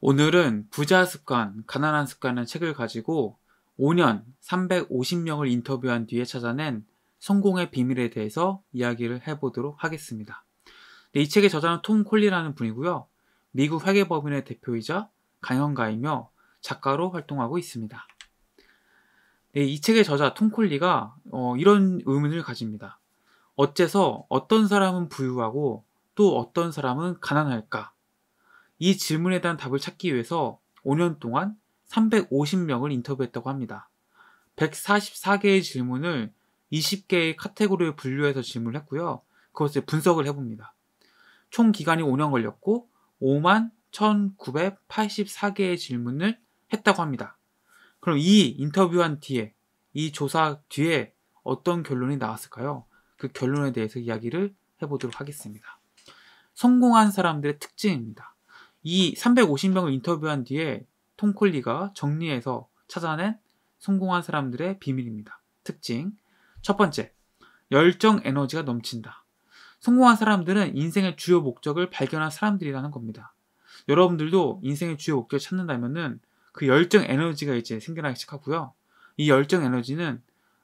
오늘은 부자 습관, 가난한 습관이 책을 가지고 5년 350명을 인터뷰한 뒤에 찾아낸 성공의 비밀에 대해서 이야기를 해보도록 하겠습니다. 네, 이 책의 저자는 톰 콜리라는 분이고요. 미국 회계법인의 대표이자 강연가이며 작가로 활동하고 있습니다. 네, 이 책의 저자 톰 콜리가 어, 이런 의문을 가집니다. 어째서 어떤 사람은 부유하고 또 어떤 사람은 가난할까? 이 질문에 대한 답을 찾기 위해서 5년 동안 350명을 인터뷰했다고 합니다. 144개의 질문을 20개의 카테고리에 분류해서 질문을 했고요. 그것을 분석을 해봅니다. 총 기간이 5년 걸렸고 5만 1984개의 질문을 했다고 합니다. 그럼 이 인터뷰한 뒤에 이 조사 뒤에 어떤 결론이 나왔을까요? 그 결론에 대해서 이야기를 해보도록 하겠습니다. 성공한 사람들의 특징입니다. 이 350명을 인터뷰한 뒤에 톰 콜리가 정리해서 찾아낸 성공한 사람들의 비밀입니다. 특징. 첫 번째, 열정 에너지가 넘친다. 성공한 사람들은 인생의 주요 목적을 발견한 사람들이라는 겁니다. 여러분들도 인생의 주요 목적을 찾는다면그 열정 에너지가 이제 생겨나기 시작하고요. 이 열정 에너지는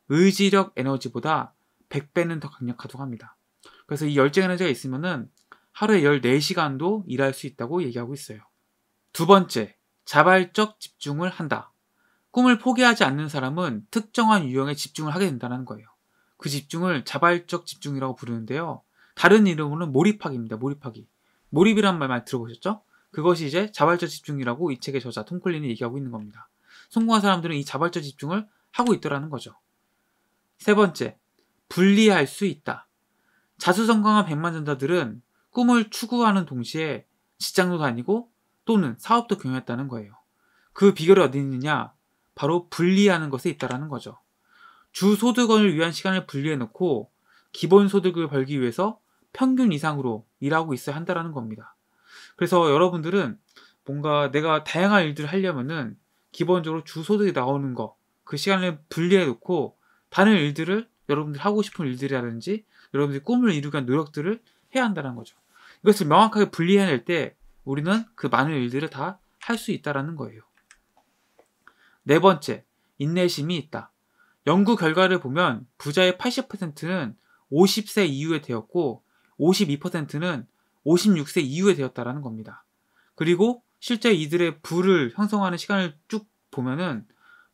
의지력 에너지보다 100배는 더 강력하다고 합니다. 그래서 이 열정 에너지가 있으면은 하루에 14시간도 일할 수 있다고 얘기하고 있어요. 두 번째, 자발적 집중을 한다. 꿈을 포기하지 않는 사람은 특정한 유형에 집중을 하게 된다는 거예요. 그 집중을 자발적 집중이라고 부르는데요. 다른 이름으로는 몰입하기입니다. 몰입하기. 몰입이란 말 많이 들어보셨죠? 그것이 이제 자발적 집중이라고 이 책의 저자 톰클린이 얘기하고 있는 겁니다. 성공한 사람들은 이 자발적 집중을 하고 있더라는 거죠. 세 번째, 분리할 수 있다. 자수성공한 백만전자들은 꿈을 추구하는 동시에 직장도 다니고 또는 사업도 경영했다는 거예요. 그 비결이 어디 있느냐? 바로 분리하는 것에 있다라는 거죠. 주소득원을 위한 시간을 분리해놓고 기본소득을 벌기 위해서 평균 이상으로 일하고 있어야 한다라는 겁니다. 그래서 여러분들은 뭔가 내가 다양한 일들을 하려면은 기본적으로 주소득이 나오는 거, 그 시간을 분리해놓고 다른 일들을 여러분들 하고 싶은 일들이라든지 여러분들이 꿈을 이루기 위한 노력들을 해야 한다는 거죠. 이것을 명확하게 분리해낼 때 우리는 그 많은 일들을 다 할 수 있다라는 거예요. 네 번째, 인내심이 있다. 연구 결과를 보면 부자의 80%는 50세 이후에 되었고 52%는 56세 이후에 되었다라는 겁니다. 그리고 실제 이들의 부를 형성하는 시간을 쭉 보면은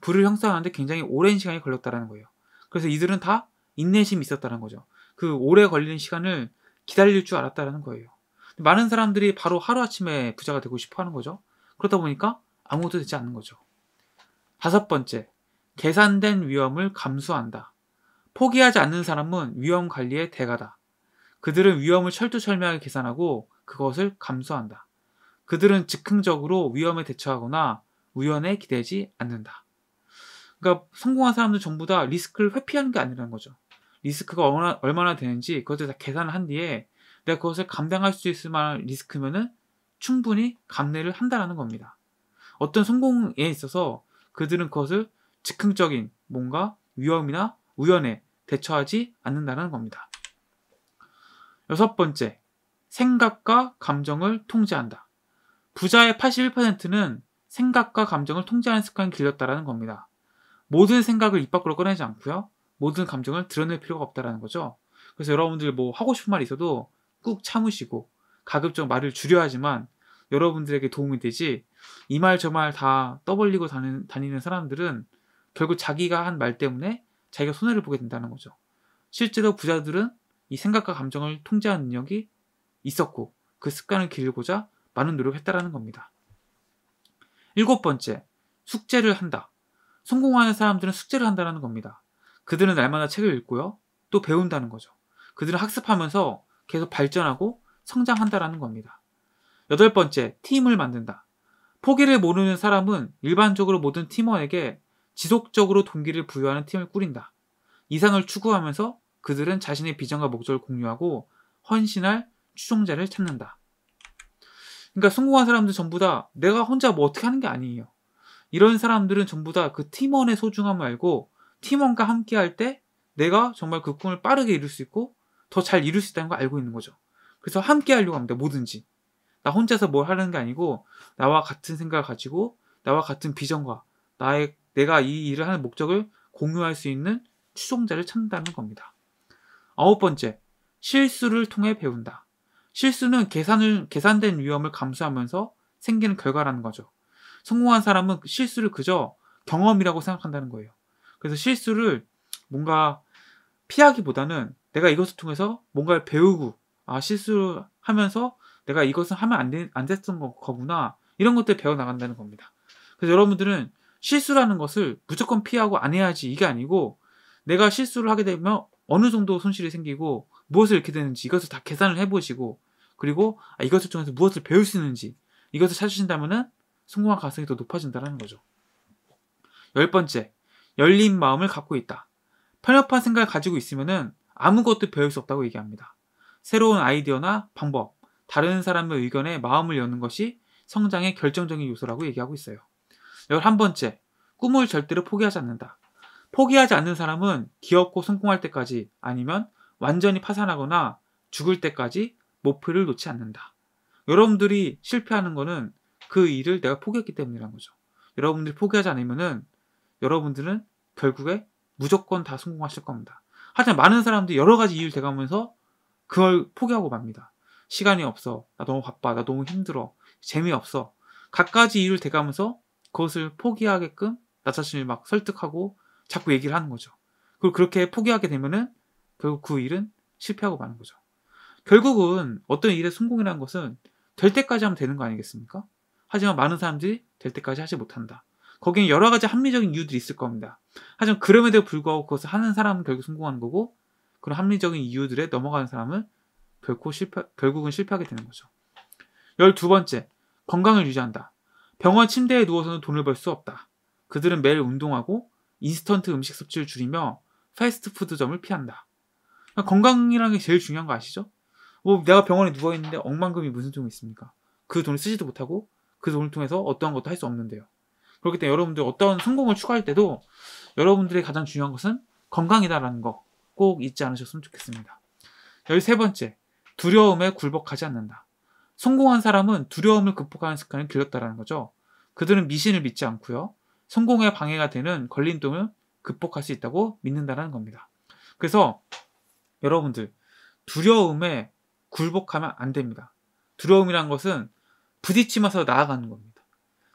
부를 형성하는데 굉장히 오랜 시간이 걸렸다라는 거예요. 그래서 이들은 다 인내심이 있었다는 거죠. 그 오래 걸리는 시간을 기다릴 줄 알았다라는 거예요. 많은 사람들이 바로 하루아침에 부자가 되고 싶어 하는 거죠. 그러다 보니까 아무것도 되지 않는 거죠. 다섯 번째, 계산된 위험을 감수한다. 포기하지 않는 사람은 위험 관리의 대가다. 그들은 위험을 철두철미하게 계산하고 그것을 감수한다. 그들은 즉흥적으로 위험에 대처하거나 우연에 기대지 않는다. 그러니까 성공한 사람들 전부 다 리스크를 회피하는 게 아니라는 거죠. 리스크가 얼마나, 되는지 그것을 다 계산한 뒤에 내가 그것을 감당할 수 있을 만한 리스크면은 충분히 감내를 한다라는 겁니다. 어떤 성공에 있어서 그들은 그것을 즉흥적인 뭔가 위험이나 우연에 대처하지 않는다는 겁니다. 여섯 번째, 생각과 감정을 통제한다. 부자의 81%는 생각과 감정을 통제하는 습관이 길렀다라는 겁니다. 모든 생각을 입 밖으로 꺼내지 않고요. 모든 감정을 드러낼 필요가 없다라는 거죠. 그래서 여러분들 뭐 하고 싶은 말이 있어도 꾹 참으시고 가급적 말을 줄여 하지만 여러분들에게 도움이 되지 이 말 저 말 다 떠벌리고 다니는, 다니는 사람들은 결국 자기가 한 말 때문에 자기가 손해를 보게 된다는 거죠. 실제로 부자들은 이 생각과 감정을 통제하는 능력이 있었고 그 습관을 기르고자 많은 노력했다라는 을 겁니다. 일곱 번째, 숙제를 한다. 성공하는 사람들은 숙제를 한다는 겁니다. 그들은 날마다 책을 읽고요. 또 배운다는 거죠. 그들은 학습하면서 계속 발전하고 성장한다라는 겁니다. 여덟 번째, 팀을 만든다. 포기를 모르는 사람은 일반적으로 모든 팀원에게 지속적으로 동기를 부여하는 팀을 꾸린다. 이상을 추구하면서 그들은 자신의 비전과 목적을 공유하고 헌신할 추종자를 찾는다. 그러니까 성공한 사람들 전부 다 내가 혼자 뭐 어떻게 하는 게 아니에요. 이런 사람들은 전부 다 그 팀원의 소중함을 알고 팀원과 함께 할 때 내가 정말 그 꿈을 빠르게 이룰 수 있고 더잘 이룰 수 있다는 걸 알고 있는 거죠. 그래서 함께 하려고 합니다. 뭐든지. 나 혼자서 뭘 하는 려게 아니고 나와 같은 생각을 가지고 나와 같은 비전과 나의 내가 이 일을 하는 목적을 공유할 수 있는 추종자를 찾는다는 겁니다. 아홉 번째, 실수를 통해 배운다. 실수는 계산을, 계산된 위험을 감수하면서 생기는 결과라는 거죠. 성공한 사람은 실수를 그저 경험이라고 생각한다는 거예요. 그래서 실수를 뭔가 피하기보다는 내가 이것을 통해서 뭔가를 배우고 아 실수를 하면서 내가 이것은 하면 안, 되, 안 됐던 거, 구나 이런 것들 배워 나간다는 겁니다. 그래서 여러분들은 실수라는 것을 무조건 피하고 안 해야지 이게 아니고 내가 실수를 하게 되면 어느 정도 손실이 생기고 무엇을 이렇게 되는지 이것을 다 계산을 해보시고 그리고 아, 이것을 통해서 무엇을 배울 수 있는지 이것을 찾으신다면은 성공할 가능성이 더 높아진다는 거죠. 열 번째, 열린 마음을 갖고 있다. 편협한 생각을 가지고 있으면은 아무것도 배울 수 없다고 얘기합니다. 새로운 아이디어나 방법, 다른 사람의 의견에 마음을 여는 것이 성장의 결정적인 요소라고 얘기하고 있어요. 열 한 번째, 꿈을 절대로 포기하지 않는다. 포기하지 않는 사람은 기어코 성공할 때까지 아니면 완전히 파산하거나 죽을 때까지 목표를 놓지 않는다. 여러분들이 실패하는 거는 그 일을 내가 포기했기 때문이라는 거죠. 여러분들이 포기하지 않으면은 여러분들은 결국에 무조건 다 성공하실 겁니다. 하여튼 많은 사람들이 여러 가지 이유를 대가면서 그걸 포기하고 맙니다. 시간이 없어. 나 너무 바빠. 나 너무 힘들어. 재미없어. 갖가지 이유를 대가면서 그것을 포기하게끔 나 자신을 막 설득하고 자꾸 얘기를 하는 거죠. 그리고 그렇게 포기하게 되면은 결국 그 일은 실패하고 마는 거죠. 결국은 어떤 일의 성공이라는 것은 될 때까지 하면 되는 거 아니겠습니까? 하지만 많은 사람들이 될 때까지 하지 못한다. 거기에 여러 가지 합리적인 이유들이 있을 겁니다. 하지만 그럼에도 불구하고 그것을 하는 사람은 결국 성공하는 거고 그런 합리적인 이유들에 넘어가는 사람은 결코 실패, 결국은 실패하게 되는 거죠. 열두 번째, 건강을 유지한다. 병원 침대에 누워서는 돈을 벌 수 없다. 그들은 매일 운동하고 인스턴트 음식 섭취를 줄이며 패스트푸드점을 피한다. 그러니까 건강이라는 게 제일 중요한 거 아시죠? 뭐 내가 병원에 누워 있는데 억만금이 무슨 소용이 있습니까? 그 돈을 쓰지도 못하고 그 돈을 통해서 어떠한 것도 할 수 없는데요. 그렇기 때문에 여러분들 어떤 성공을 추구할 때도 여러분들의 가장 중요한 것은 건강이다라는 거 꼭 잊지 않으셨으면 좋겠습니다. 열세 번째 두려움에 굴복하지 않는다. 성공한 사람은 두려움을 극복하는 습관을 길렀다라는 거죠. 그들은 미신을 믿지 않고요. 성공에 방해가 되는 걸림돌을 극복할 수 있다고 믿는다는 라 겁니다. 그래서 여러분들 두려움에 굴복하면 안 됩니다. 두려움이란 것은 부딪히면서 나아가는 겁니다.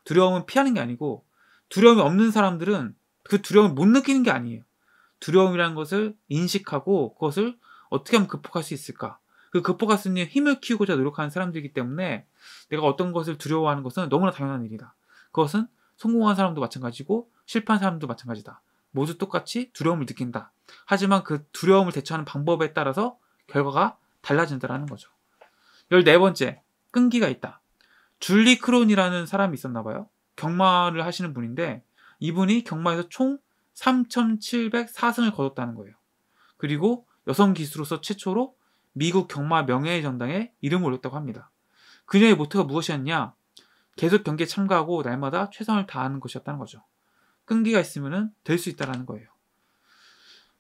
두려움은 피하는 게 아니고 두려움이 없는 사람들은 그 두려움을 못 느끼는 게 아니에요. 두려움이라는 것을 인식하고 그것을 어떻게 하면 극복할 수 있을까? 그 극복할 수 있는 힘을 키우고자 노력하는 사람들이기 때문에 내가 어떤 것을 두려워하는 것은 너무나 당연한 일이다. 그것은 성공한 사람도 마찬가지고 실패한 사람도 마찬가지다. 모두 똑같이 두려움을 느낀다. 하지만 그 두려움을 대처하는 방법에 따라서 결과가 달라진다라는 거죠. 14번째, 끈기가 있다. 줄리 크론이라는 사람이 있었나 봐요. 경마를 하시는 분인데 이분이 경마에서 총 3,704승을 거뒀다는 거예요. 그리고 여성 기수로서 최초로 미국 경마 명예의 전당에 이름을 올렸다고 합니다. 그녀의 모토가 무엇이었냐? 계속 경기에 참가하고 날마다 최선을 다하는 것이었다는 거죠. 끈기가 있으면 될 수 있다는 거예요.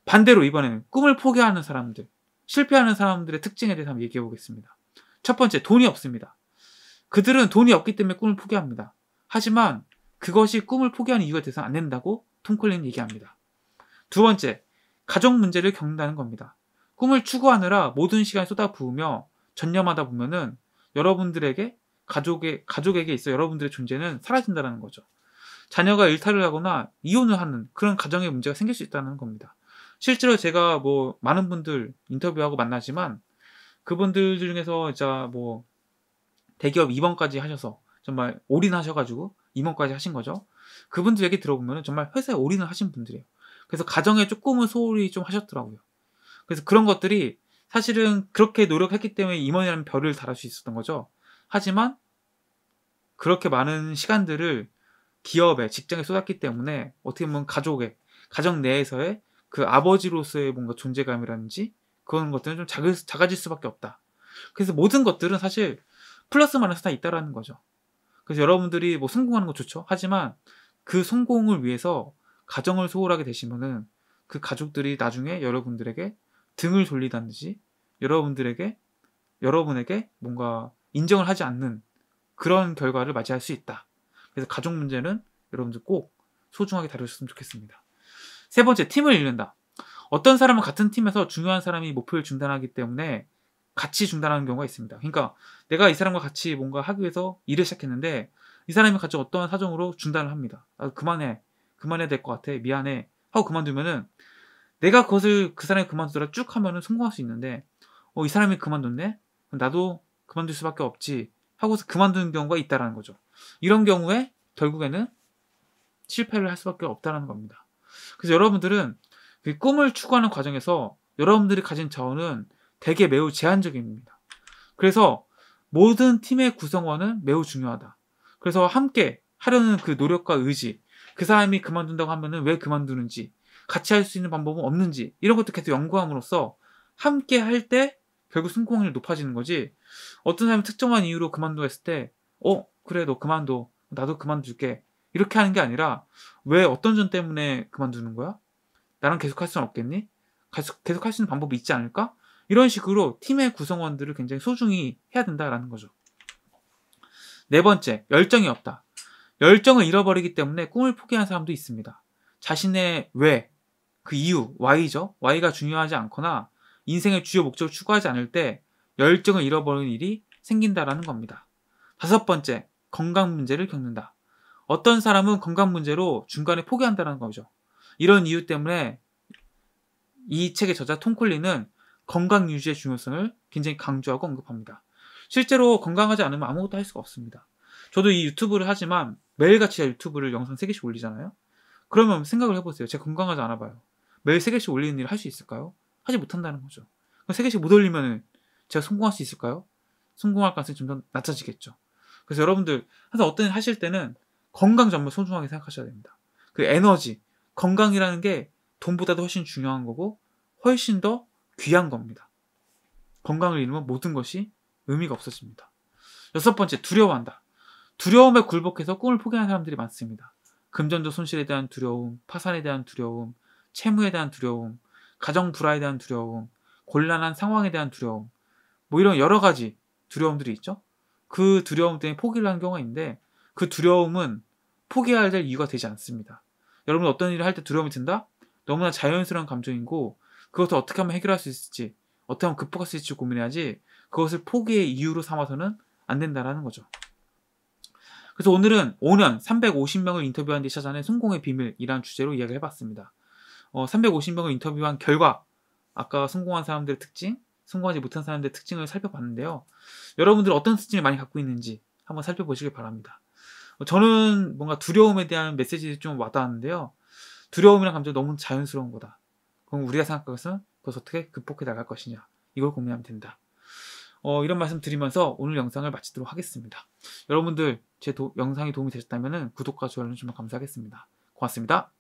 반대로 이번에는 꿈을 포기하는 사람들, 실패하는 사람들의 특징에 대해서 한번 얘기해 보겠습니다. 첫 번째, 돈이 없습니다. 그들은 돈이 없기 때문에 꿈을 포기합니다. 하지만 그것이 꿈을 포기하는 이유가 돼서 안 된다고 톰클린 얘기합니다. 두 번째, 가족 문제를 겪는다는 겁니다. 꿈을 추구하느라 모든 시간을 쏟아부으며 전념하다 보면은 여러분들에게 가족의 가족에게 있어 여러분들의 존재는 사라진다는 거죠. 자녀가 일탈을 하거나 이혼을 하는 그런 가정의 문제가 생길 수 있다는 겁니다. 실제로 제가 뭐 많은 분들 인터뷰하고 만나지만 그분들 중에서 이제 뭐 대기업 2번까지 하셔서 정말 올인하셔가지고 2번까지 하신 거죠. 그분들 얘기 들어보면 정말 회사에 올인을 하신 분들이에요. 그래서 가정에 조금은 소홀히 좀 하셨더라고요. 그래서 그런 것들이 사실은 그렇게 노력했기 때문에 임원이라는 별을 달할 수 있었던 거죠. 하지만 그렇게 많은 시간들을 기업에, 직장에 쏟았기 때문에 어떻게 보면 가족에, 가정 내에서의 그 아버지로서의 뭔가 존재감이라든지 그런 것들은 좀작 작아질 수밖에 없다. 그래서 모든 것들은 사실 플러스 마이너스 다 있다라는 거죠. 그래서 여러분들이 뭐 성공하는 거 좋죠. 하지만 그 성공을 위해서 가정을 소홀하게 되시면은 그 가족들이 나중에 여러분들에게 등을 돌리다든지 여러분들에게 여러분에게 뭔가 인정을 하지 않는 그런 결과를 맞이할 수 있다. 그래서 가족 문제는 여러분들 꼭 소중하게 다루셨으면 좋겠습니다. 세 번째, 팀을 잃는다. 어떤 사람은 같은 팀에서 중요한 사람이 목표를 중단하기 때문에 같이 중단하는 경우가 있습니다. 그러니까 내가 이 사람과 같이 뭔가 하기 위해서 일을 시작했는데 이 사람이 같이 어떠한 사정으로 중단을 합니다. 아, 그만해. 그만해야 될 것 같아. 미안해. 하고 그만두면은 내가 그것을 그 사람이 그만두더라 쭉 하면은 성공할 수 있는데 어, 이 사람이 그만뒀네? 나도 그만둘 수밖에 없지. 하고서 그만두는 경우가 있다라는 거죠. 이런 경우에 결국에는 실패를 할 수밖에 없다라는 겁니다. 그래서 여러분들은 그 꿈을 추구하는 과정에서 여러분들이 가진 자원은 대개 매우 제한적입니다. 그래서 모든 팀의 구성원은 매우 중요하다. 그래서 함께 하려는 그 노력과 의지, 그 사람이 그만둔다고 하면은 왜 그만두는지, 같이 할 수 있는 방법은 없는지, 이런 것도 계속 연구함으로써 함께 할 때 결국 성공률이 높아지는 거지. 어떤 사람이 특정한 이유로 그만둬 했을 때, 어, 그래, 너 그만둬. 나도 그만둘게. 이렇게 하는 게 아니라, 왜 어떤 점 때문에 그만두는 거야? 나랑 계속 할 수는 없겠니? 계속, 계속 할 수 있는 방법이 있지 않을까? 이런 식으로 팀의 구성원들을 굉장히 소중히 해야 된다라는 거죠. 네 번째, 열정이 없다. 열정을 잃어버리기 때문에 꿈을 포기한 사람도 있습니다. 자신의 왜, 그 이유, why죠. why가 중요하지 않거나 인생의 주요 목적을 추구하지 않을 때 열정을 잃어버리는 일이 생긴다라는 겁니다. 다섯 번째, 건강 문제를 겪는다. 어떤 사람은 건강 문제로 중간에 포기한다는 라 거죠. 이런 이유 때문에 이 책의 저자 톰 콜리는 건강 유지의 중요성을 굉장히 강조하고 언급합니다. 실제로 건강하지 않으면 아무것도 할 수가 없습니다. 저도 이 유튜브를 하지만 매일같이 유튜브를 영상 3개씩 올리잖아요. 그러면 생각을 해보세요. 제가 건강하지 않아 봐요. 매일 3개씩 올리는 일을 할 수 있을까요? 하지 못한다는 거죠. 그럼 3개씩 못 올리면 제가 성공할 수 있을까요? 성공할 가능성이 점점 낮아지겠죠. 그래서 여러분들 항상 어떤 일 하실 때는 건강 정말 소중하게 생각하셔야 됩니다. 그 에너지, 건강이라는 게 돈보다도 훨씬 중요한 거고 훨씬 더 귀한 겁니다. 건강을 잃으면 모든 것이 의미가 없어집니다. 여섯 번째, 두려워한다. 두려움에 굴복해서 꿈을 포기하는 사람들이 많습니다. 금전적 손실에 대한 두려움, 파산에 대한 두려움, 채무에 대한 두려움, 가정 불화에 대한 두려움, 곤란한 상황에 대한 두려움, 뭐 이런 여러 가지 두려움들이 있죠. 그 두려움 때문에 포기를 한 경우가 있는데 그 두려움은 포기해야 될 이유가 되지 않습니다. 여러분 어떤 일을 할 때 두려움이 든다? 너무나 자연스러운 감정이고 그것을 어떻게 하면 해결할 수 있을지, 어떻게 하면 극복할 수 있을지 고민해야지 그것을 포기의 이유로 삼아서는 안 된다라는 거죠. 그래서 오늘은 5년 350명을 인터뷰한 데 찾아낸 성공의 비밀이라는 주제로 이야기를 해봤습니다. 어, 350명을 인터뷰한 결과, 아까 성공한 사람들의 특징, 성공하지 못한 사람들의 특징을 살펴봤는데요. 여러분들 은 어떤 특징을 많이 갖고 있는지 한번 살펴보시길 바랍니다. 어, 저는 뭔가 두려움에 대한 메시지를좀 와닿았는데요. 두려움이란 감정 너무 자연스러운 거다. 그럼 우리가 생각할 것은 그것을 어떻게 극복해 나갈 것이냐 이걸 고민하면 된다. 어, 이런 말씀 드리면서 오늘 영상을 마치도록 하겠습니다. 여러분들 제 도, 영상이 도움이 되셨다면 구독과 좋아요는 정말 감사하겠습니다. 고맙습니다.